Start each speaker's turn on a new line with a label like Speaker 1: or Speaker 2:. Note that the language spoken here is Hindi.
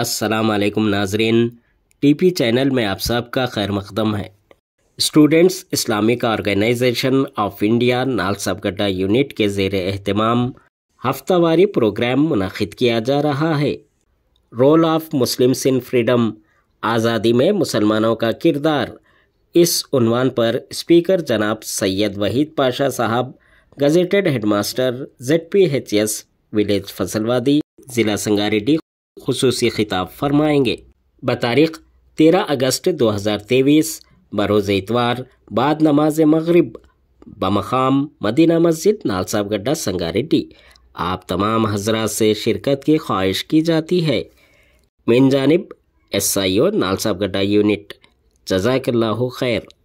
Speaker 1: असलकम नाजरीन टीपी चैनल में आप सबका खैर मकदम है Students Islamic Organisation of India नाल सबगटा यूनिट के जेर अहतमाम हफ्तावारी प्रोग्राम मुनद किया जा रहा है role of Muslims in freedom आज़ादी में मुसलमानों का किरदार इस उनवान पर स्पीकर जनाब सैयद वहीद पाशा साहब gazetted headmaster Z P H S village Fasalwadi ज़िला संगारेड्डी खसूसी खिताब फरमाएंगे बतारीख तेरह अगस्त दो हज़ार तेईस बरोज़ इतवार बाद नमाज मगरब बमखाम मदीना मस्जिद नालसाब साहब गड्ढा संगारेड्डी आप तमाम हजरा से शिरकत की ख्वाहिश की जाती है मेन जानब एस आई ओ नालसाब गड्ढा यूनिट जजाकल्ला
Speaker 2: खैर